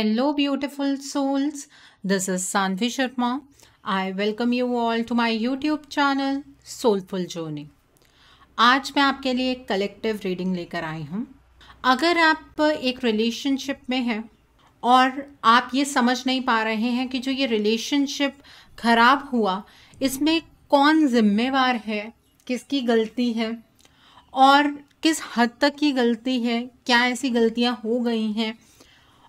hello beautiful souls this is Sanvi Sharma I welcome you all to my YouTube channel soulful journey आज मैं आपके लिए एक कलेक्टिव रीडिंग लेकर आई हूँ अगर आप एक रिलेशनशिप में हैं और आप ये समझ नहीं पा रहे हैं कि जो ये रिलेशनशिप खराब हुआ इसमें कौन जिम्मेवार है किसकी गलती है और किस हद तक की गलती है क्या ऐसी गलतियाँ हो गई हैं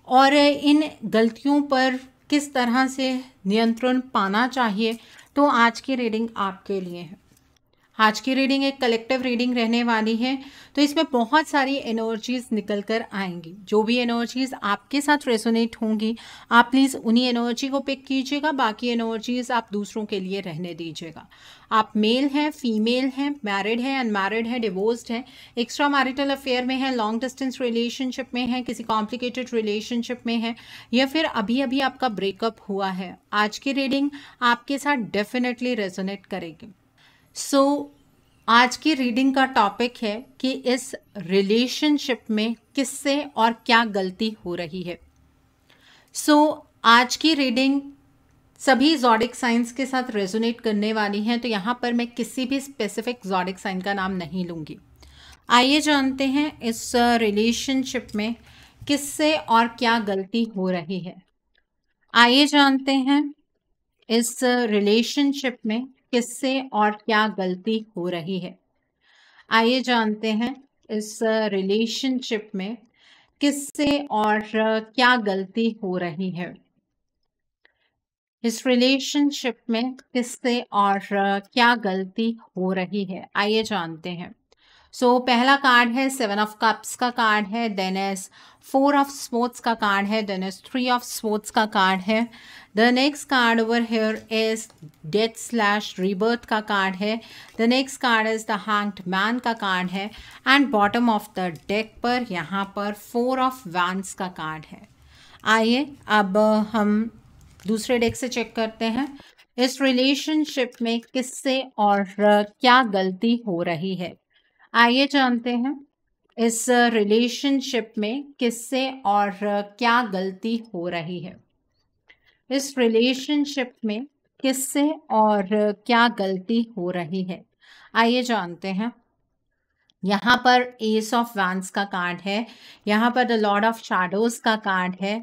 और इन गलतियों पर किस तरह से नियंत्रण पाना चाहिए तो आज की रीडिंग आपके लिए है आज की रीडिंग एक कलेक्टिव रीडिंग रहने वाली है तो इसमें बहुत सारी एनर्जीज निकल कर आएंगी जो भी एनर्जीज आपके साथ रेजोनेट होंगी आप प्लीज़ उन्हीं एनर्जी को पिक कीजिएगा बाकी एनर्जीज आप दूसरों के लिए रहने दीजिएगा आप मेल हैं फीमेल हैं मैरिड हैं अनमैरिड हैं डिवोर्स्ड हैं एक्स्ट्रा मैरिटल अफेयर में हैं लॉन्ग डिस्टेंस रिलेशनशिप में हैं किसी कॉम्प्लिकेटेड रिलेशनशिप में हैं या फिर अभी अभी आपका ब्रेकअप हुआ है आज की रीडिंग आपके साथ डेफिनेटली रेजोनेट करेगी सो so, आज की रीडिंग का टॉपिक है कि इस रिलेशनशिप में किससे और क्या गलती हो रही है सो so, आज की रीडिंग सभी जॉडिक साइंस के साथ रेजोनेट करने वाली हैं तो यहाँ पर मैं किसी भी स्पेसिफिक जॉडिक साइन का नाम नहीं लूँगी आइए जानते हैं इस रिलेशनशिप uh, में किससे और क्या गलती हो रही है आइए जानते हैं इस रिलेशनशिप uh, में किससे और क्या गलती हो रही है आइए जानते हैं इस रिलेशनशिप में किससे और क्या गलती हो रही है इस रिलेशनशिप में किससे और क्या गलती हो रही है आइए जानते हैं सो so, पहला कार्ड है सेवन ऑफ कप्स का कार्ड है then ace four of swords का कार्ड है then ace three of swords का कार्ड है the next card over here is death slash rebirth का कार्ड है the next card is the hanged man का card है and bottom of the deck पर यहाँ पर फोर ऑफ वैंस का कार्ड है आइए अब हम दूसरे डेक से चेक करते हैं इस रिलेशनशिप में किससे और क्या गलती हो रही है आइए जानते हैं इस रिलेशनशिप में किससे और क्या गलती हो रही है इस रिलेशनशिप में किससे और क्या गलती हो रही है आइए जानते हैं यहाँ पर एस ऑफ वैंस का कार्ड है यहाँ पर द लॉर्ड ऑफ शाडोज का कार्ड है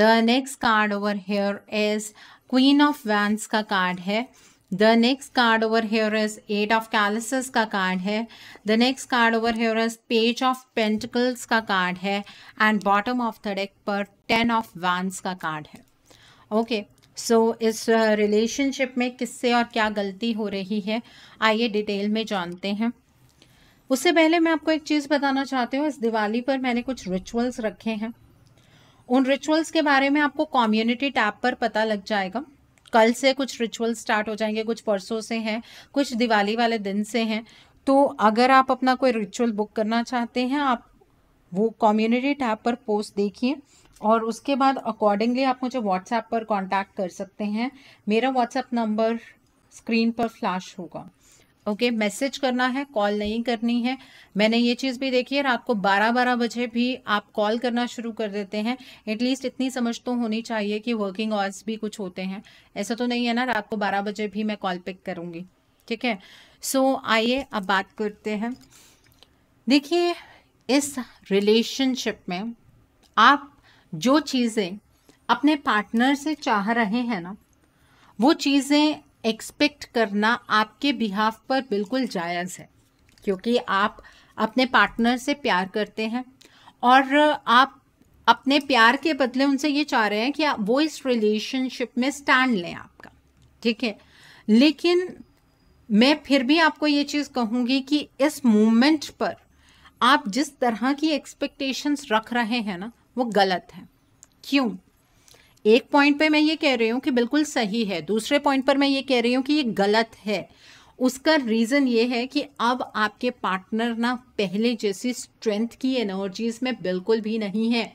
the next card over here is queen of wands का कार्ड है the next card over here is eight of chalices का कार्ड है the next card over here is page of pentacles का card है and bottom of the deck पर ten of wands का card है okay so इस relationship uh, में किससे और क्या गलती हो रही है आइए डिटेल में जानते हैं उससे पहले मैं आपको एक चीज़ बताना चाहती हूँ इस दिवाली पर मैंने कुछ रिचुअल्स रखे हैं उन रिचुअल्स के बारे में आपको कम्युनिटी टैब पर पता लग जाएगा कल से कुछ रिचुअल स्टार्ट हो जाएंगे कुछ परसों से हैं कुछ दिवाली वाले दिन से हैं तो अगर आप अपना कोई रिचुअल बुक करना चाहते हैं आप वो कम्युनिटी टैब पर पोस्ट देखिए और उसके बाद अकॉर्डिंगली आप मुझे व्हाट्सएप पर कांटेक्ट कर सकते हैं मेरा व्हाट्सएप नंबर स्क्रीन पर फ्लैश होगा ओके okay, मैसेज करना है कॉल नहीं करनी है मैंने ये चीज़ भी देखी है रात को बारह बारह बजे भी आप कॉल करना शुरू कर देते हैं एटलीस्ट इतनी समझ तो होनी चाहिए कि वर्किंग आवर्स भी कुछ होते हैं ऐसा तो नहीं है ना रात को बारह बजे भी मैं कॉल पिक करूँगी ठीक है सो आइए अब बात करते हैं देखिए इस रिलेशनशिप में आप जो चीज़ें अपने पार्टनर से चाह रहे हैं ना वो चीज़ें एक्सपेक्ट करना आपके बिहाफ पर बिल्कुल जायज़ है क्योंकि आप अपने पार्टनर से प्यार करते हैं और आप अपने प्यार के बदले उनसे ये चाह रहे हैं कि वो इस रिलेशनशिप में स्टैंड लें आपका ठीक है लेकिन मैं फिर भी आपको ये चीज़ कहूँगी कि इस मोमेंट पर आप जिस तरह की एक्सपेक्टेशंस रख रहे हैं ना वो गलत है क्यों एक पॉइंट पे मैं ये कह रही हूँ कि बिल्कुल सही है दूसरे पॉइंट पर मैं ये कह रही हूँ कि ये गलत है उसका रीज़न ये है कि अब आपके पार्टनर ना पहले जैसी स्ट्रेंथ की एनर्जीज में बिल्कुल भी नहीं है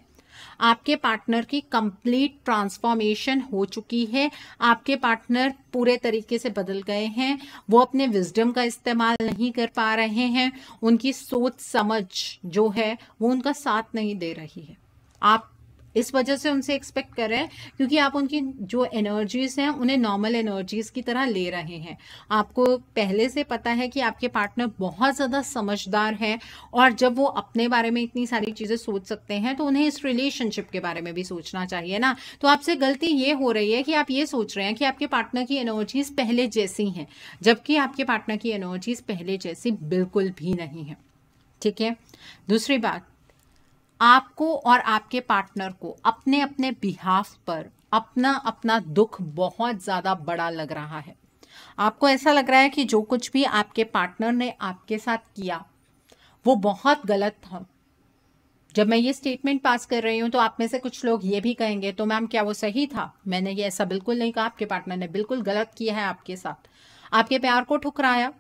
आपके पार्टनर की कंप्लीट ट्रांसफॉर्मेशन हो चुकी है आपके पार्टनर पूरे तरीके से बदल गए हैं वो अपने विजडम का इस्तेमाल नहीं कर पा रहे हैं उनकी सोच समझ जो है वो उनका साथ नहीं दे रही है आप इस वजह से उनसे एक्सपेक्ट कर रहे हैं क्योंकि आप उनकी जो एनर्जीज हैं उन्हें नॉर्मल एनर्जीज की तरह ले रहे हैं आपको पहले से पता है कि आपके पार्टनर बहुत ज़्यादा समझदार हैं और जब वो अपने बारे में इतनी सारी चीज़ें सोच सकते हैं तो उन्हें इस रिलेशनशिप के बारे में भी सोचना चाहिए ना तो आपसे गलती ये हो रही है कि आप ये सोच रहे हैं कि आपके पार्टनर की एनर्जीज पहले जैसी हैं जबकि आपके पार्टनर की एनर्जीज पहले जैसी बिल्कुल भी नहीं है ठीक है दूसरी बात आपको और आपके पार्टनर को अपने अपने बिहाफ पर अपना अपना दुख बहुत ज़्यादा बड़ा लग रहा है आपको ऐसा लग रहा है कि जो कुछ भी आपके पार्टनर ने आपके साथ किया वो बहुत गलत था जब मैं ये स्टेटमेंट पास कर रही हूँ तो आप में से कुछ लोग ये भी कहेंगे तो मैम क्या वो सही था मैंने ये ऐसा बिल्कुल नहीं कहा आपके पार्टनर ने बिल्कुल गलत किया है आपके साथ आपके प्यार को ठुकराया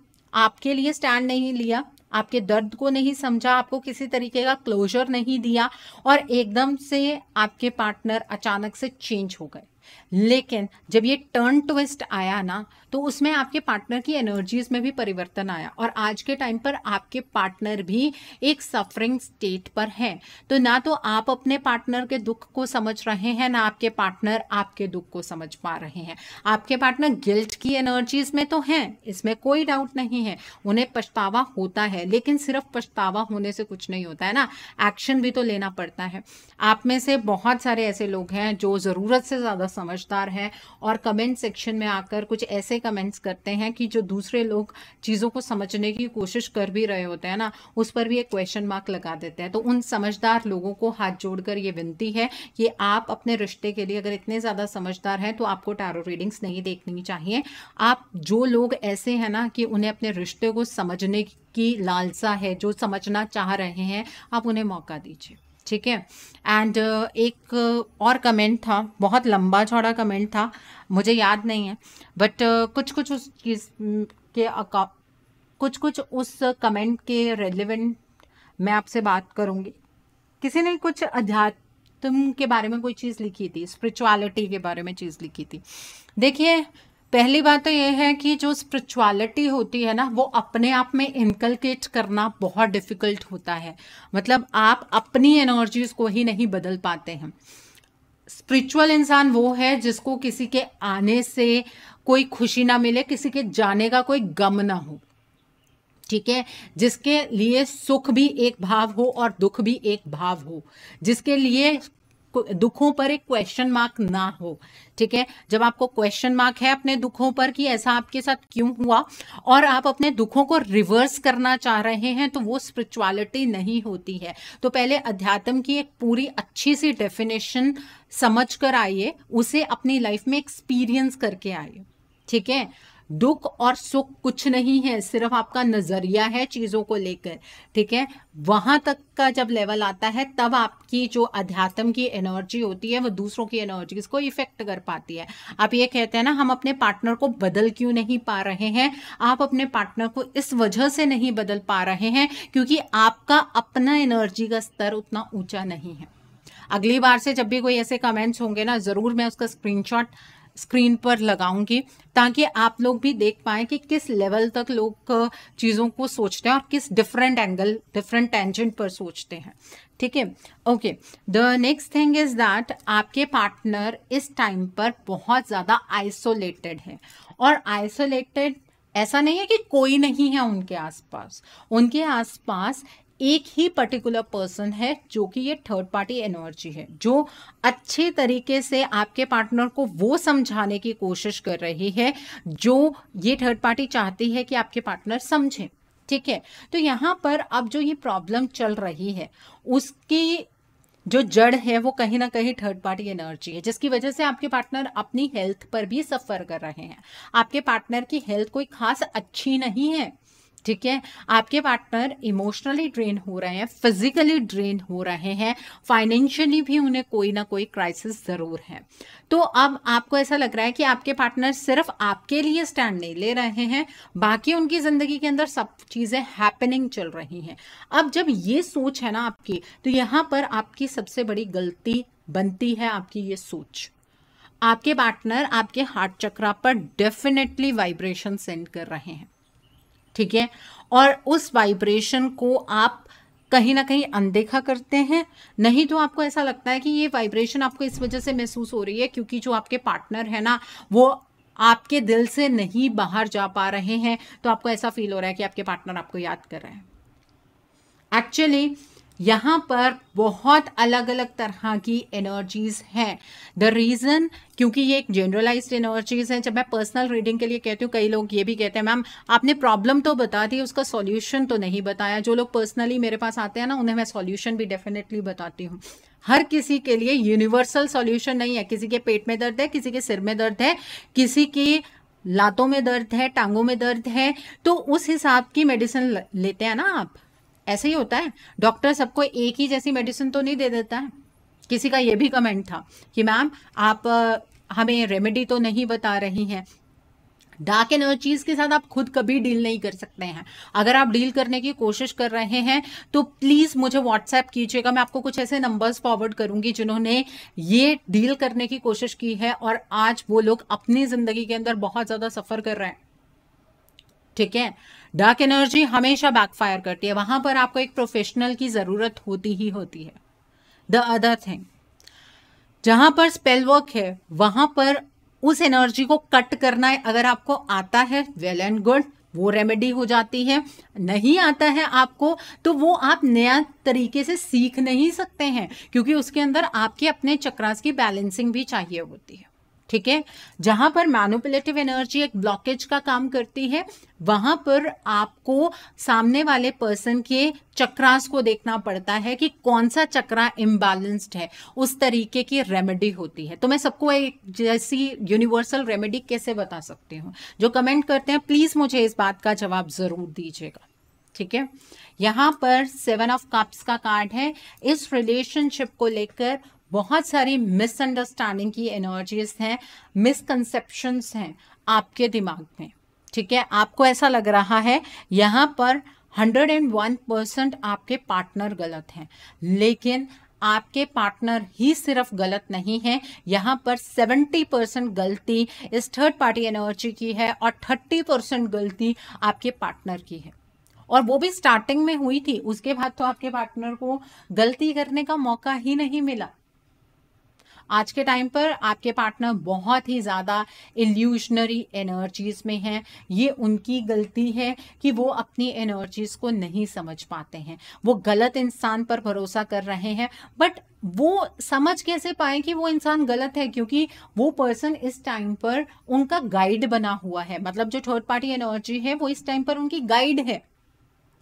आपके लिए स्टैंड नहीं लिया आपके दर्द को नहीं समझा आपको किसी तरीके का क्लोजर नहीं दिया और एकदम से आपके पार्टनर अचानक से चेंज हो गए लेकिन जब ये टर्न ट्विस्ट आया ना तो उसमें आपके पार्टनर की एनर्जीज में भी परिवर्तन आया और आज के टाइम पर आपके पार्टनर भी एक सफरिंग स्टेट पर हैं तो ना तो आप अपने पार्टनर के दुख को समझ रहे हैं ना आपके पार्टनर आपके दुख को समझ पा रहे हैं आपके पार्टनर गिल्ट की एनर्जीज में तो हैं इसमें कोई डाउट नहीं है उन्हें पछतावा होता है लेकिन सिर्फ पछतावा होने से कुछ नहीं होता है ना एक्शन भी तो लेना पड़ता है आप में से बहुत सारे ऐसे लोग हैं जो ज़रूरत से ज़्यादा समझदार हैं और कमेंट सेक्शन में आकर कुछ ऐसे कमेंट्स करते हैं कि जो दूसरे लोग चीज़ों को समझने की कोशिश कर भी रहे होते हैं ना उस पर भी एक क्वेश्चन मार्क लगा देते हैं तो उन समझदार लोगों को हाथ जोड़कर ये विनती है कि आप अपने रिश्ते के लिए अगर इतने ज़्यादा समझदार हैं तो आपको टैरो रीडिंग्स नहीं देखनी चाहिए आप जो लोग ऐसे हैं ना कि उन्हें अपने रिश्ते को समझने की लालसा है जो समझना चाह रहे हैं आप उन्हें मौका दीजिए ठीक है एंड uh, एक uh, और कमेंट था बहुत लंबा चौड़ा कमेंट था मुझे याद नहीं है बट uh, कुछ कुछ उस चीज़ के कुछ कुछ उस कमेंट के रेलिवेंट मैं आपसे बात करूँगी किसी ने कुछ अध्यात्म के बारे में कोई चीज़ लिखी थी स्पिरिचुअलिटी के बारे में चीज़ लिखी थी देखिए पहली बात तो ये है कि जो स्पिरिचुअलिटी होती है ना वो अपने आप में इनकलकेट करना बहुत डिफ़िकल्ट होता है मतलब आप अपनी एनर्जीज को ही नहीं बदल पाते हैं स्पिरिचुअल इंसान वो है जिसको किसी के आने से कोई खुशी ना मिले किसी के जाने का कोई गम ना हो ठीक है जिसके लिए सुख भी एक भाव हो और दुख भी एक भाव हो जिसके लिए दुखों पर एक क्वेश्चन मार्क ना हो ठीक है जब आपको क्वेश्चन मार्क है अपने दुखों पर कि ऐसा आपके साथ क्यों हुआ और आप अपने दुखों को रिवर्स करना चाह रहे हैं तो वो स्पिरिचुअलिटी नहीं होती है तो पहले अध्यात्म की एक पूरी अच्छी सी डेफिनेशन समझ कर आइए उसे अपनी लाइफ में एक्सपीरियंस करके आइए ठीक है दुख और सुख कुछ नहीं है सिर्फ आपका नज़रिया है चीज़ों को लेकर ठीक है वहाँ तक का जब लेवल आता है तब आपकी जो अध्यात्म की एनर्जी होती है वो दूसरों की एनर्जी को इफेक्ट कर पाती है आप ये कहते हैं ना हम अपने पार्टनर को बदल क्यों नहीं पा रहे हैं आप अपने पार्टनर को इस वजह से नहीं बदल पा रहे हैं क्योंकि आपका अपना एनर्जी का स्तर उतना ऊंचा नहीं है अगली बार से जब भी कोई ऐसे कमेंट्स होंगे ना ज़रूर मैं उसका स्क्रीनशॉट स्क्रीन पर लगाऊंगी ताकि आप लोग भी देख पाए कि किस लेवल तक लोग चीज़ों को सोचते हैं और किस डिफरेंट एंगल डिफरेंट टेंजेंट पर सोचते हैं ठीक है okay the next thing is that आपके पार्टनर इस टाइम पर बहुत ज़्यादा आइसोलेटेड है और आइसोलेटेड ऐसा नहीं है कि कोई नहीं है उनके आसपास उनके आसपास एक ही पर्टिकुलर पर्सन है जो कि ये थर्ड पार्टी एनर्जी है जो अच्छे तरीके से आपके पार्टनर को वो समझाने की कोशिश कर रही है जो ये थर्ड पार्टी चाहती है कि आपके पार्टनर समझें ठीक है तो यहाँ पर अब जो ये प्रॉब्लम चल रही है उसकी जो जड़ है वो कहीं ना कहीं थर्ड पार्टी एनर्जी है जिसकी वजह से आपके पार्टनर अपनी हेल्थ पर भी सफ़र कर रहे हैं आपके पार्टनर की हेल्थ कोई खास अच्छी नहीं है ठीक है आपके पार्टनर इमोशनली ड्रेन हो रहे हैं फिजिकली ड्रेन हो रहे हैं फाइनेंशियली भी उन्हें कोई ना कोई क्राइसिस ज़रूर है तो अब आपको ऐसा लग रहा है कि आपके पार्टनर सिर्फ आपके लिए स्टैंड नहीं ले रहे हैं बाकी उनकी ज़िंदगी के अंदर सब चीज़ें हैपनिंग चल रही हैं अब जब ये सोच है ना आपकी तो यहाँ पर आपकी सबसे बड़ी गलती बनती है आपकी ये सोच आपके पार्टनर आपके हार्ट चक्रा पर डेफिनेटली वाइब्रेशन सेंड कर रहे हैं ठीक है और उस वाइब्रेशन को आप कहीं ना कहीं अनदेखा करते हैं नहीं तो आपको ऐसा लगता है कि ये वाइब्रेशन आपको इस वजह से महसूस हो रही है क्योंकि जो आपके पार्टनर है ना वो आपके दिल से नहीं बाहर जा पा रहे हैं तो आपको ऐसा फील हो रहा है कि आपके पार्टनर आपको याद कर रहे हैं एक्चुअली यहाँ पर बहुत अलग अलग तरह की एनर्जीज़ हैं द रीज़न क्योंकि ये एक जनरलाइज्ड एनर्जीज़ हैं जब मैं पर्सनल रीडिंग के लिए कहती हूँ कई लोग ये भी कहते हैं मैम आपने प्रॉब्लम तो बता दी उसका सॉल्यूशन तो नहीं बताया जो लोग पर्सनली मेरे पास आते हैं ना उन्हें मैं सॉल्यूशन भी डेफिनेटली बताती हूँ हर किसी के लिए यूनिवर्सल सॉल्यूशन नहीं है किसी के पेट में दर्द है किसी के सिर में दर्द है किसी की लातों में दर्द है टांगों में दर्द है तो उस हिसाब की मेडिसिन लेते हैं ना आप ऐसा ही होता है डॉक्टर सबको एक ही जैसी मेडिसिन तो नहीं दे देता है किसी का ये भी कमेंट था कि मैम आप हमें रेमेडी तो नहीं बता रही हैं डार्क एनर्जीज के साथ आप खुद कभी डील नहीं कर सकते हैं अगर आप डील करने की कोशिश कर रहे हैं तो प्लीज़ मुझे व्हाट्सएप कीजिएगा मैं आपको कुछ ऐसे नंबर्स फॉरवर्ड करूंगी जिन्होंने ये डील करने की कोशिश की है और आज वो लोग अपनी ज़िंदगी के अंदर बहुत ज़्यादा सफ़र कर रहे हैं ठीक है डार्क एनर्जी हमेशा बैकफायर करती है वहाँ पर आपको एक प्रोफेशनल की ज़रूरत होती ही होती है द अदर थिंग जहाँ पर स्पेल वर्क है वहाँ पर उस एनर्जी को कट करना है अगर आपको आता है वेल एंड गुड वो रेमेडी हो जाती है नहीं आता है आपको तो वो आप नया तरीके से सीख नहीं सकते हैं क्योंकि उसके अंदर आपके अपने चक्रास की बैलेंसिंग भी चाहिए होती है ठीक है जहां पर मैनुपुलेटिव एनर्जी एक ब्लॉकेज का काम करती है वहां पर आपको सामने वाले पर्सन के चक्रास को देखना पड़ता है कि कौन सा चक्रा इम्बैलेंस्ड है उस तरीके की रेमेडी होती है तो मैं सबको एक जैसी यूनिवर्सल रेमेडी कैसे बता सकती हूँ जो कमेंट करते हैं प्लीज़ मुझे इस बात का जवाब ज़रूर दीजिएगा ठीक है यहाँ पर सेवन ऑफ कप्स का कार्ड है इस रिलेशनशिप को लेकर बहुत सारी मिसअंडरस्टैंडिंग की एनर्जीज हैं मिसकंसेप्शंस हैं आपके दिमाग में ठीक है आपको ऐसा लग रहा है यहाँ पर 101 परसेंट आपके पार्टनर गलत हैं लेकिन आपके पार्टनर ही सिर्फ गलत नहीं है यहाँ पर 70 परसेंट गलती इस थर्ड पार्टी एनर्जी की है और 30 परसेंट गलती आपके पार्टनर की है और वो भी स्टार्टिंग में हुई थी उसके बाद तो आपके पार्टनर को गलती करने का मौका ही नहीं मिला आज के टाइम पर आपके पार्टनर बहुत ही ज़्यादा इल्यूशनरी एनर्जीज में हैं ये उनकी गलती है कि वो अपनी एनर्जीज को नहीं समझ पाते हैं वो गलत इंसान पर भरोसा कर रहे हैं बट वो समझ कैसे पाए कि वो इंसान गलत है क्योंकि वो पर्सन इस टाइम पर उनका गाइड बना हुआ है मतलब जो थर्ड पार्टी एनर्जी है वो इस टाइम पर उनकी गाइड है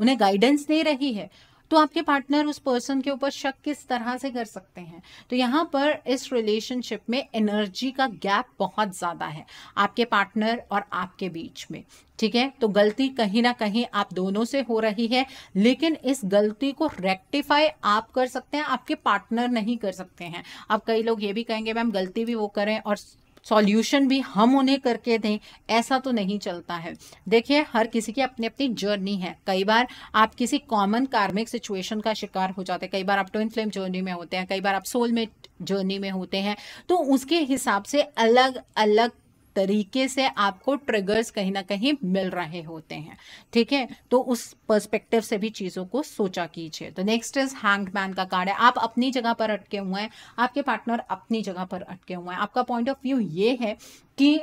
उन्हें गाइडेंस दे रही है तो आपके पार्टनर उस पर्सन के ऊपर शक किस तरह से कर सकते हैं तो यहाँ पर इस रिलेशनशिप में एनर्जी का गैप बहुत ज़्यादा है आपके पार्टनर और आपके बीच में ठीक है तो गलती कहीं ना कहीं आप दोनों से हो रही है लेकिन इस गलती को रेक्टिफाई आप कर सकते हैं आपके पार्टनर नहीं कर सकते हैं अब कई लोग ये भी कहेंगे मैम गलती भी वो करें और सॉल्यूशन भी हम उन्हें करके दें ऐसा तो नहीं चलता है देखिए हर किसी की अपनी अपनी जर्नी है कई बार आप किसी कॉमन कार्मिक सिचुएशन का शिकार हो जाते हैं कई बार आप ट्विन फ्लेम जर्नी में होते हैं कई बार आप सोलमेट जर्नी में होते हैं तो उसके हिसाब से अलग अलग तरीके से आपको ट्रिगर्स कहीं ना कहीं मिल रहे होते हैं ठीक है तो उस पर्सपेक्टिव से भी चीज़ों को सोचा कीजिए तो नेक्स्ट इज हैंग मैन का कार्ड है आप अपनी जगह पर अटके हुए हैं आपके पार्टनर अपनी जगह पर अटके हुए हैं आपका पॉइंट ऑफ व्यू ये है कि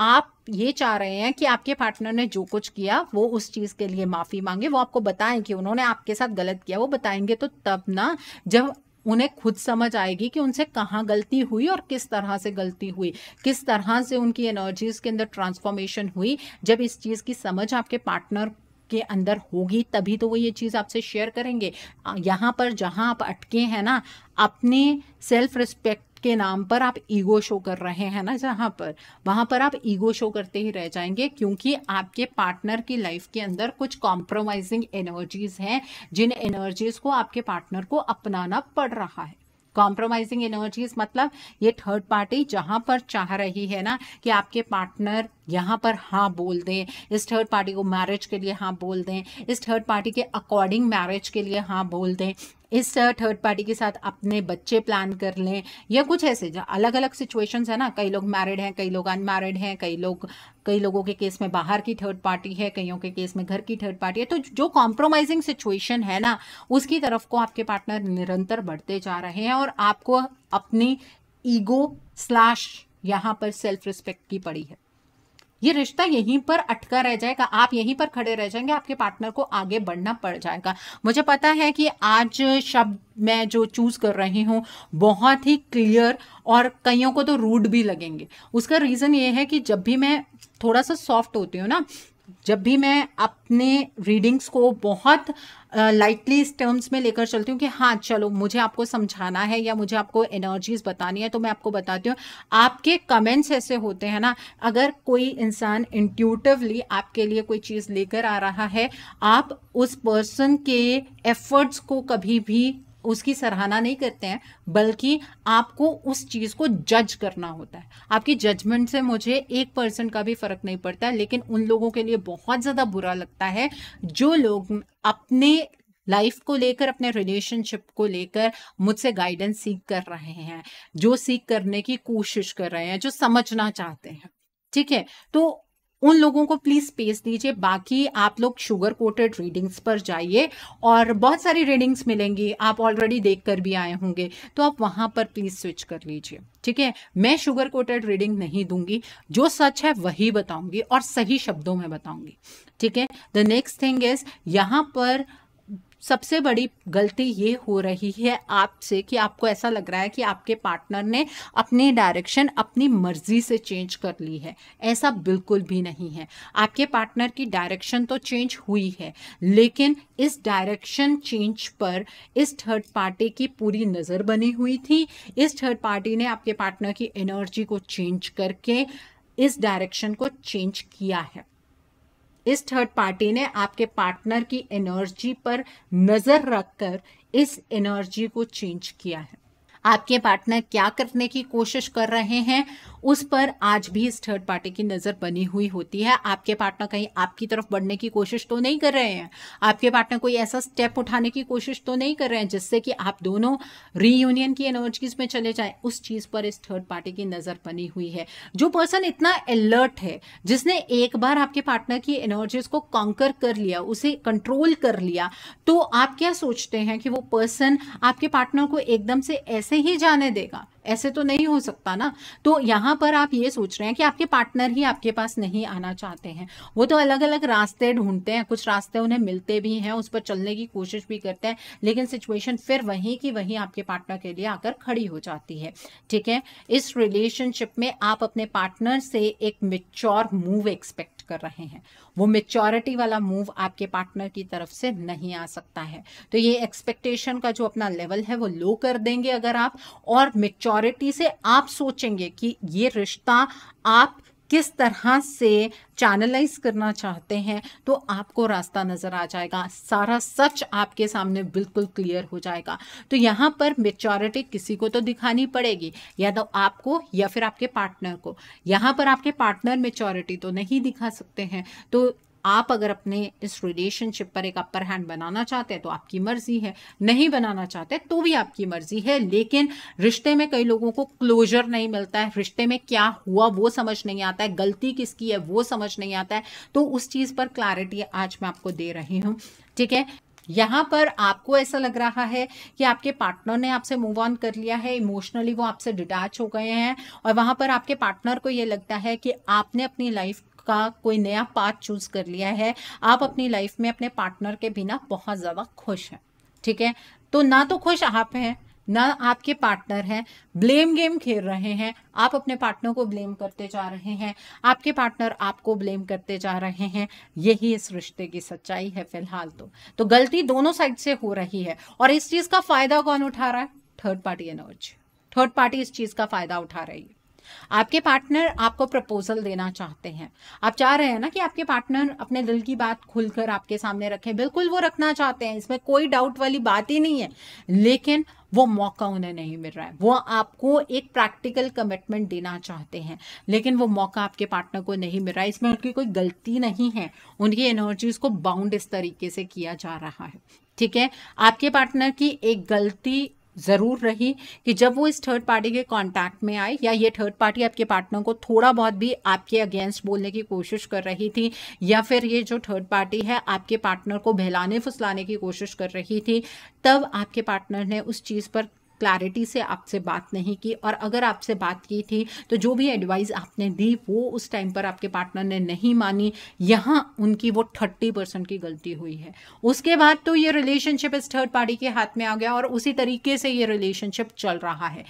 आप ये चाह रहे हैं कि आपके पार्टनर ने जो कुछ किया वो उस चीज़ के लिए माफ़ी मांगे वो आपको बताएं कि उन्होंने आपके साथ गलत किया वो बताएंगे तो तब ना जब उन्हें खुद समझ आएगी कि उनसे कहाँ गलती हुई और किस तरह से गलती हुई किस तरह से उनकी एनर्जीज के अंदर ट्रांसफॉर्मेशन हुई जब इस चीज़ की समझ आपके पार्टनर के अंदर होगी तभी तो वो ये चीज़ आपसे शेयर करेंगे यहाँ पर जहाँ आप अटके हैं ना अपने सेल्फ रिस्पेक्ट के नाम पर आप ईगो शो कर रहे हैं ना जहाँ पर वहाँ पर आप ईगो शो करते ही रह जाएंगे क्योंकि आपके पार्टनर की लाइफ के अंदर कुछ कॉम्प्रोमाइजिंग एनर्जीज हैं जिन एनर्जीज को आपके पार्टनर को अपनाना पड़ रहा है कॉम्प्रोमाइजिंग एनर्जीज मतलब ये थर्ड पार्टी जहाँ पर चाह रही है ना कि आपके पार्टनर यहाँ पर हाँ बोल दें इस थर्ड पार्टी को मैरिज के लिए हाँ बोल दें इस थर्ड पार्टी के अकॉर्डिंग मैरिज के लिए हाँ बोल दें इस थर्ड पार्टी के साथ अपने बच्चे प्लान कर लें या कुछ ऐसे अलग अलग सिचुएशंस है ना कई लोग मैरिड हैं कई लोग अनमैरिड हैं कई लोग कई लोगों के केस में बाहर की थर्ड पार्टी है कईयों के केस में घर की थर्ड पार्टी है तो जो कॉम्प्रोमाइजिंग सिचुएशन है ना उसकी तरफ को आपके पार्टनर निरंतर बढ़ते जा रहे हैं और आपको अपनी ईगो स्लैश यहाँ पर सेल्फ रिस्पेक्ट की पड़ी है ये रिश्ता यहीं पर अटका रह जाएगा आप यहीं पर खड़े रह जाएंगे आपके पार्टनर को आगे बढ़ना पड़ जाएगा मुझे पता है कि आज शब्द मैं जो चूज़ कर रही हूँ बहुत ही क्लियर और कईयों को तो रूड भी लगेंगे उसका रीज़न ये है कि जब भी मैं थोड़ा सा सॉफ्ट होती हूँ ना जब भी मैं अपने रीडिंग्स को बहुत लाइटली इस टर्म्स में लेकर चलती हूँ कि हाँ चलो मुझे आपको समझाना है या मुझे आपको एनर्जीज बतानी है तो मैं आपको बताती हूँ आपके कमेंट्स ऐसे होते हैं ना अगर कोई इंसान इंट्यूटिवली आपके लिए कोई चीज़ लेकर आ रहा है आप उस पर्सन के एफर्ट्स को कभी भी उसकी सराहना नहीं करते हैं बल्कि आपको उस चीज़ को जज करना होता है आपकी जजमेंट से मुझे एक परसेंट का भी फर्क नहीं पड़ता है लेकिन उन लोगों के लिए बहुत ज़्यादा बुरा लगता है जो लोग अपने लाइफ को लेकर अपने रिलेशनशिप को लेकर मुझसे गाइडेंस सीख कर रहे हैं जो सीख करने की कोशिश कर रहे हैं जो समझना चाहते हैं ठीक है तो उन लोगों को प्लीज स्पेस दीजिए बाकी आप लोग शुगर कोटेड रीडिंग्स पर जाइए और बहुत सारी रीडिंग्स मिलेंगी आप ऑलरेडी देख कर भी आए होंगे तो आप वहां पर प्लीज स्विच कर लीजिए ठीक है मैं शुगर कोटेड रीडिंग नहीं दूंगी जो सच है वही बताऊंगी और सही शब्दों में बताऊंगी ठीक है द नेक्स्ट थिंग इज यहाँ पर सबसे बड़ी गलती ये हो रही है आपसे कि आपको ऐसा लग रहा है कि आपके पार्टनर ने अपनी डायरेक्शन अपनी मर्जी से चेंज कर ली है ऐसा बिल्कुल भी नहीं है आपके पार्टनर की डायरेक्शन तो चेंज हुई है लेकिन इस डायरेक्शन चेंज पर इस थर्ड पार्टी की पूरी नज़र बनी हुई थी इस थर्ड पार्टी ने आपके पार्टनर की एनर्जी को चेंज करके इस डायरेक्शन को चेंज किया है इस थर्ड पार्टी ने आपके पार्टनर की एनर्जी पर नज़र रखकर इस एनर्जी को चेंज किया है आपके पार्टनर क्या करने की कोशिश कर रहे हैं उस पर आज भी इस थर्ड पार्टी की नज़र बनी हुई होती है आपके पार्टनर कहीं आपकी तरफ बढ़ने की कोशिश तो नहीं कर रहे हैं आपके पार्टनर कोई ऐसा स्टेप उठाने की कोशिश तो नहीं कर रहे हैं जिससे कि आप दोनों रीयूनियन की एनर्जीज में चले जाएं उस चीज़ पर इस थर्ड पार्टी की नज़र बनी हुई है जो पर्सन इतना अलर्ट है जिसने एक बार आपके पार्टनर की एनर्जीज को कंकर कर लिया उसे कंट्रोल कर लिया तो आप क्या सोचते हैं कि वो पर्सन आपके पार्टनर को एकदम से ऐसे ऐसे ही जाने देगा ऐसे तो नहीं हो सकता ना तो यहाँ पर आप ये सोच रहे हैं कि आपके पार्टनर ही आपके पास नहीं आना चाहते हैं वो तो अलग अलग रास्ते ढूंढते हैं कुछ रास्ते उन्हें मिलते भी हैं उस पर चलने की कोशिश भी करते हैं लेकिन सिचुएशन फिर वहीं की वहीं आपके पार्टनर के लिए आकर खड़ी हो जाती है ठीक है इस रिलेशनशिप में आप अपने पार्टनर से एक मेच्योर मूव एक्सपेक्ट कर रहे हैं वो मेच्योरिटी वाला मूव आपके पार्टनर की तरफ से नहीं आ सकता है तो ये एक्सपेक्टेशन का जो अपना लेवल है वो लो कर देंगे अगर आप और मेच्योर मैच्योरिटी से आप सोचेंगे कि ये रिश्ता आप किस तरह से चैनलाइज करना चाहते हैं तो आपको रास्ता नज़र आ जाएगा सारा सच आपके सामने बिल्कुल क्लियर हो जाएगा तो यहाँ पर मेचोरिटी किसी को तो दिखानी पड़ेगी या तो आपको या फिर आपके पार्टनर को यहाँ पर आपके पार्टनर मेचोरिटी तो नहीं दिखा सकते हैं तो आप अगर अपने इस रिलेशनशिप पर एक अपर हैंड बनाना चाहते हैं तो आपकी मर्जी है नहीं बनाना चाहते तो भी आपकी मर्जी है लेकिन रिश्ते में कई लोगों को क्लोजर नहीं मिलता है रिश्ते में क्या हुआ वो समझ नहीं आता है गलती किसकी है वो समझ नहीं आता है तो उस चीज़ पर क्लैरिटी आज मैं आपको दे रही हूँ ठीक है यहाँ पर आपको ऐसा लग रहा है कि आपके पार्टनर ने आपसे मूव ऑन कर लिया है इमोशनली वो आपसे डिटैच हो गए हैं और वहाँ पर आपके पार्टनर को ये लगता है कि आपने अपनी लाइफ का कोई नया पाथ चूज़ कर लिया है आप अपनी लाइफ में अपने पार्टनर के बिना बहुत ज़्यादा खुश हैं ठीक है तो ना तो खुश आप हैं ना आपके पार्टनर हैं ब्लेम गेम खेल रहे हैं आप अपने पार्टनर को ब्लेम करते जा रहे हैं आपके पार्टनर आपको ब्लेम करते जा रहे हैं यही इस रिश्ते की सच्चाई है फिलहाल तो तो गलती दोनों साइड से हो रही है और इस चीज़ का फायदा कौन उठा रहा है third party energy third party इस चीज़ का फायदा उठा रही है आपके पार्टनर आपको प्रपोजल देना चाहते हैं आप चाह रहे हैं ना कि आपके पार्टनर अपने दिल की बात खुलकर आपके सामने रखें बिल्कुल वो रखना चाहते हैं इसमें कोई डाउट वाली बात ही नहीं है लेकिन वो मौका उन्हें नहीं मिल रहा है वो आपको एक प्रैक्टिकल कमिटमेंट देना चाहते हैं लेकिन वो मौका आपके पार्टनर को नहीं मिल रहा है इसमें उनकी कोई गलती नहीं है उनकी एनर्जीज को बाउंड इस तरीके से किया जा रहा है ठीक है आपके पार्टनर की एक गलती ज़रूर रही कि जब वो इस थर्ड पार्टी के कांटेक्ट में आए या ये थर्ड पार्टी आपके पार्टनर को थोड़ा बहुत भी आपके अगेंस्ट बोलने की कोशिश कर रही थी या फिर ये जो थर्ड पार्टी है आपके पार्टनर को बहलाने फुसलाने की कोशिश कर रही थी तब आपके पार्टनर ने उस चीज़ पर क्लैरिटी से आपसे बात नहीं की और अगर आपसे बात की थी तो जो भी एडवाइस आपने दी वो उस टाइम पर आपके पार्टनर ने नहीं मानी यहाँ उनकी वो थर्टी परसेंट की गलती हुई है उसके बाद तो ये रिलेशनशिप इस थर्ड पार्टी के हाथ में आ गया और उसी तरीके से ये रिलेशनशिप चल रहा है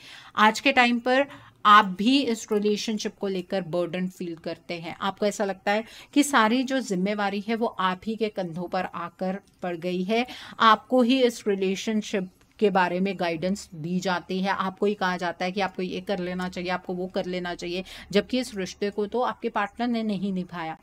आज के टाइम पर आप भी इस रिलेशनशिप को लेकर बर्डन फील करते हैं आपको ऐसा लगता है कि सारी जो जिम्मेवारी है वो आप ही के कंधों पर आकर पड़ गई है आपको ही इस रिलेशनशिप के बारे में गाइडेंस दी जाती है आपको ही कहा जाता है कि आपको ये कर लेना चाहिए आपको वो कर लेना चाहिए जबकि इस रिश्ते को तो आपके पार्टनर ने नहीं निभाया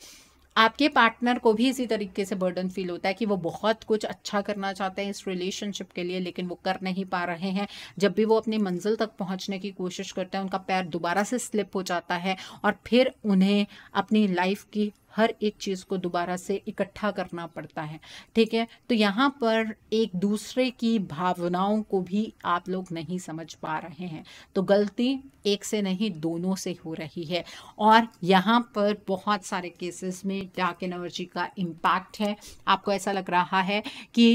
आपके पार्टनर को भी इसी तरीके से बर्डन फील होता है कि वो बहुत कुछ अच्छा करना चाहते हैं इस रिलेशनशिप के लिए लेकिन वो कर नहीं पा रहे हैं जब भी वो अपनी मंजिल तक पहुंचने की कोशिश करते हैं उनका पैर दोबारा से स्लिप हो जाता है और फिर उन्हें अपनी लाइफ की हर एक चीज़ को दोबारा से इकट्ठा करना पड़ता है ठीक है तो यहाँ पर एक दूसरे की भावनाओं को भी आप लोग नहीं समझ पा रहे हैं तो गलती एक से नहीं दोनों से हो रही है और यहाँ पर बहुत सारे केसेस में डार्क एनर्जी का इम्पैक्ट है आपको ऐसा लग रहा है कि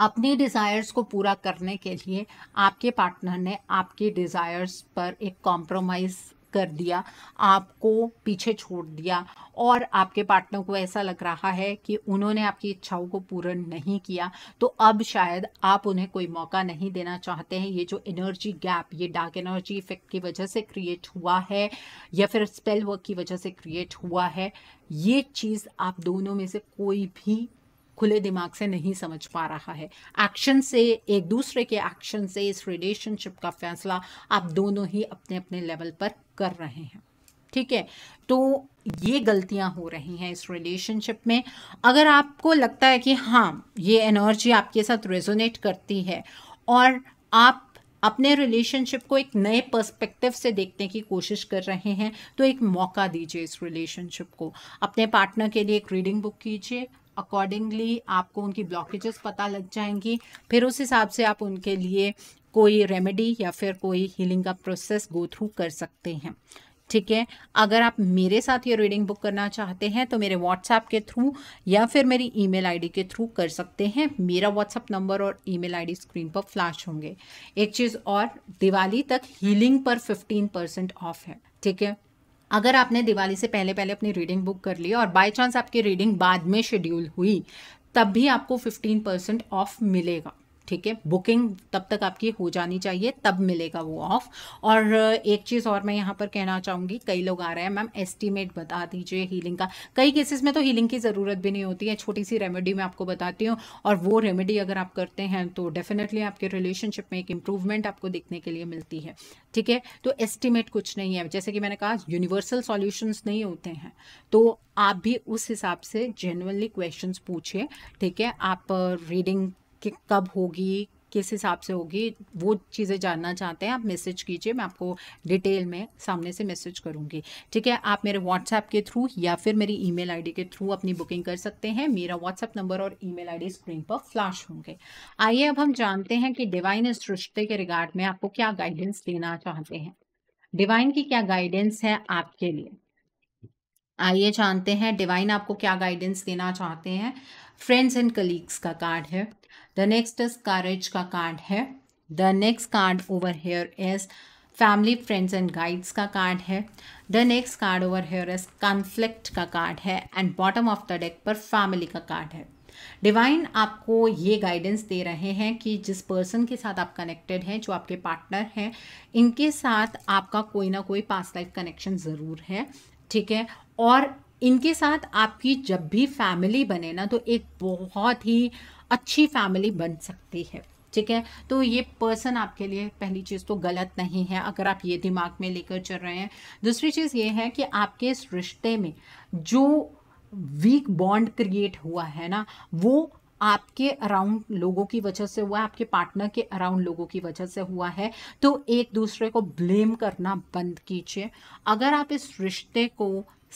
अपने डिज़ायर्स को पूरा करने के लिए आपके पार्टनर ने आपके डिज़ायर्स पर एक कॉम्प्रोमाइज़ कर दिया आपको पीछे छोड़ दिया और आपके पार्टनर को ऐसा लग रहा है कि उन्होंने आपकी इच्छाओं को पूर्ण नहीं किया तो अब शायद आप उन्हें कोई मौका नहीं देना चाहते हैं ये जो एनर्जी गैप ये डार्क एनर्जी इफेक्ट की वजह से क्रिएट हुआ है या फिर स्पेल वर्क की वजह से क्रिएट हुआ है ये चीज़ आप दोनों में से कोई भी खुले दिमाग से नहीं समझ पा रहा है एक्शन से एक दूसरे के एक्शन से इस रिलेशनशिप का फैसला आप दोनों ही अपने अपने लेवल पर कर रहे हैं ठीक है तो ये गलतियां हो रही हैं इस रिलेशनशिप में अगर आपको लगता है कि हाँ ये एनर्जी आपके साथ रेजोनेट करती है और आप अपने रिलेशनशिप को एक नए पर्सपेक्टिव से देखने की कोशिश कर रहे हैं तो एक मौका दीजिए इस रिलेशनशिप को अपने पार्टनर के लिए एक रीडिंग बुक कीजिए अकॉर्डिंगली आपको उनकी ब्लॉकेजेस पता लग जाएंगी फिर उस हिसाब से आप उनके लिए कोई रेमेडी या फिर कोई हीलिंग का प्रोसेस गो थ्रू कर सकते हैं ठीक है अगर आप मेरे साथ ये रीडिंग बुक करना चाहते हैं तो मेरे व्हाट्सएप के थ्रू या फिर मेरी ईमेल आईडी के थ्रू कर सकते हैं मेरा व्हाट्सएप नंबर और ईमेल आईडी स्क्रीन पर फ्लैश होंगे एक चीज़ और दिवाली तक हीलिंग पर फिफ्टीन परसेंट ऑफ है ठीक है अगर आपने दिवाली से पहले पहले अपनी रीडिंग बुक कर ली और बाय चांस आपकी रीडिंग बाद में शेड्यूल हुई तब भी आपको फिफ्टीन परसेंट ऑफ मिलेगा ठीक है बुकिंग तब तक आपकी हो जानी चाहिए तब मिलेगा वो ऑफ और एक चीज़ और मैं यहाँ पर कहना चाहूँगी कई लोग आ रहे हैं मैम एस्टिमेट बता दीजिए हीलिंग का कई केसेस में तो हीलिंग की ज़रूरत भी नहीं होती है छोटी सी रेमेडी मैं आपको बताती हूँ और वो रेमेडी अगर आप करते हैं तो डेफिनेटली आपके रिलेशनशिप में एक इम्प्रूवमेंट आपको देखने के लिए मिलती है ठीक है तो एस्टिमेट कुछ नहीं है जैसे कि मैंने कहा यूनिवर्सल सॉल्यूशंस नहीं होते हैं तो आप भी उस हिसाब से जेनुअनली क्वेश्चंस पूछे ठीक है आप रीडिंग कि कब होगी किस हिसाब से होगी वो चीज़ें जानना चाहते हैं आप मैसेज कीजिए मैं आपको डिटेल में सामने से मैसेज करूँगी ठीक है आप मेरे व्हाट्सएप के थ्रू या फिर मेरी ईमेल आईडी के थ्रू अपनी बुकिंग कर सकते हैं मेरा व्हाट्सएप नंबर और ईमेल आईडी स्क्रीन पर फ्लैश होंगे आइए अब हम जानते हैं कि डिवाइन इस रिश्ते के रिगार्ड में आपको क्या गाइडेंस देना चाहते हैं डिवाइन की क्या गाइडेंस है आपके लिए आइए जानते हैं डिवाइन आपको क्या गाइडेंस देना चाहते हैं फ्रेंड्स एंड कलीग्स का कार्ड है The next is courage का कार्ड है The next card over here is family friends and guides का कार्ड है the next card over here is conflict का कार्ड है and bottom of the deck पर family का card है divine आपको ये गाइडेंस दे रहे हैं कि जिस पर्सन के साथ आप कनेक्टेड हैं जो आपके पार्टनर हैं इनके साथ आपका कोई ना कोई पास लाइफ कनेक्शन ज़रूर है ठीक है और इनके साथ आपकी जब भी फैमिली बने ना तो एक बहुत ही अच्छी फैमिली बन सकती है ठीक है तो ये पर्सन आपके लिए पहली चीज़ तो गलत नहीं है अगर आप ये दिमाग में लेकर चल रहे हैं दूसरी चीज़ ये है कि आपके इस रिश्ते में जो वीक बॉन्ड क्रिएट हुआ है ना वो आपके अराउंड लोगों की वजह से हुआ है आपके पार्टनर के अराउंड लोगों की वजह से हुआ है तो एक दूसरे को ब्लेम करना बंद कीजिए अगर आप इस रिश्ते को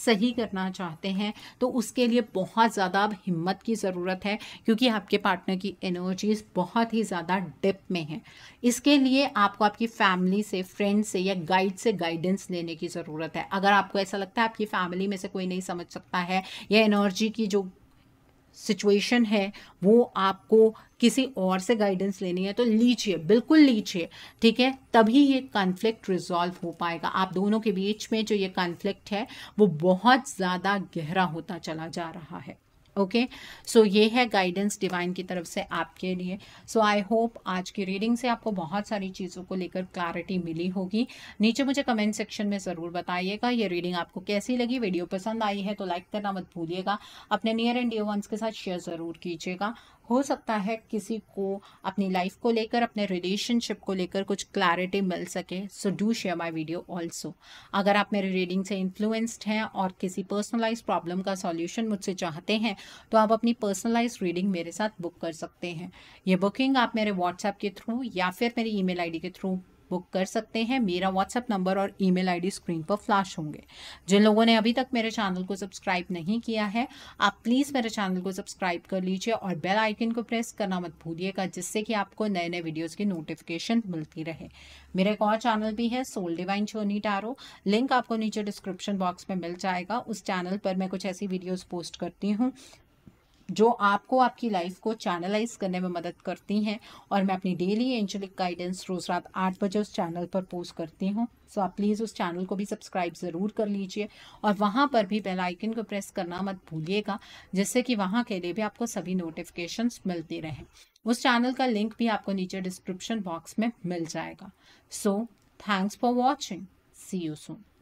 सही करना चाहते हैं तो उसके लिए बहुत ज़्यादा अब हिम्मत की ज़रूरत है क्योंकि आपके पार्टनर की एनर्जीज बहुत ही ज़्यादा डिप में है इसके लिए आपको आपकी फैमिली से फ्रेंड से या गाइड से गाइडेंस लेने की ज़रूरत है अगर आपको ऐसा लगता है आपकी फैमिली में से कोई नहीं समझ सकता है या एनर्जी की जो सिचुएशन है वो आपको किसी और से गाइडेंस लेनी है तो लीजिए बिल्कुल लीजिए ठीक है तभी ये कॉन्फ्लिक्ट रिजॉल्व हो पाएगा आप दोनों के बीच में जो ये कॉन्फ्लिक्ट है वो बहुत ज़्यादा गहरा होता चला जा रहा है ओके सो ये है गाइडेंस डिवाइन की तरफ से आपके लिए सो आई होप आज की रीडिंग से आपको बहुत सारी चीज़ों को लेकर क्लैरिटी मिली होगी नीचे मुझे कमेंट सेक्शन में ज़रूर बताइएगा ये रीडिंग आपको कैसी लगी वीडियो पसंद आई है तो लाइक करना मत भूलिएगा अपने नियर एंड डियर वंस के साथ शेयर ज़रूर कीजिएगा हो सकता है किसी को अपनी लाइफ को लेकर अपने रिलेशनशिप को लेकर कुछ क्लैरिटी मिल सके so do share my video also अगर आप मेरे रीडिंग से इन्फ्लुएंस्ड हैं और किसी पर्सनलाइज प्रॉब्लम का सॉल्यूशन मुझसे चाहते हैं तो आप अपनी पर्सनलाइज रीडिंग मेरे साथ बुक कर सकते हैं ये बुकिंग आप मेरे व्हाट्सएप के थ्रू या फिर मेरी ई मेल के थ्रू बुक कर सकते हैं मेरा व्हाट्सअप नंबर और ईमेल आईडी स्क्रीन पर फ्लैश होंगे जिन लोगों ने अभी तक मेरे चैनल को सब्सक्राइब नहीं किया है आप प्लीज़ मेरे चैनल को सब्सक्राइब कर लीजिए और बेल आइकन को प्रेस करना मत भूलिएगा जिससे कि आपको नए नए वीडियोज़ की नोटिफिकेशन मिलती रहे मेरा एक और चैनल भी है soul divine journey tarot link आपको नीचे डिस्क्रिप्शन बॉक्स में मिल जाएगा उस चैनल पर मैं कुछ ऐसी वीडियोज़ पोस्ट करती हूँ जो आपको आपकी लाइफ को चैनलाइज करने में मदद करती हैं और मैं अपनी डेली एंजलिक गाइडेंस रोज़ रात आठ बजे उस चैनल पर पोस्ट करती हूँ सो आप प्लीज़ उस चैनल को भी सब्सक्राइब ज़रूर कर लीजिए और वहाँ पर भी बेल आइकन को प्रेस करना मत भूलिएगा जिससे कि वहाँ के लिए भी आपको सभी नोटिफिकेशंस मिलती रहें उस चैनल का लिंक भी आपको नीचे डिस्क्रिप्शन बॉक्स में मिल जाएगा so thanks for watching see you soon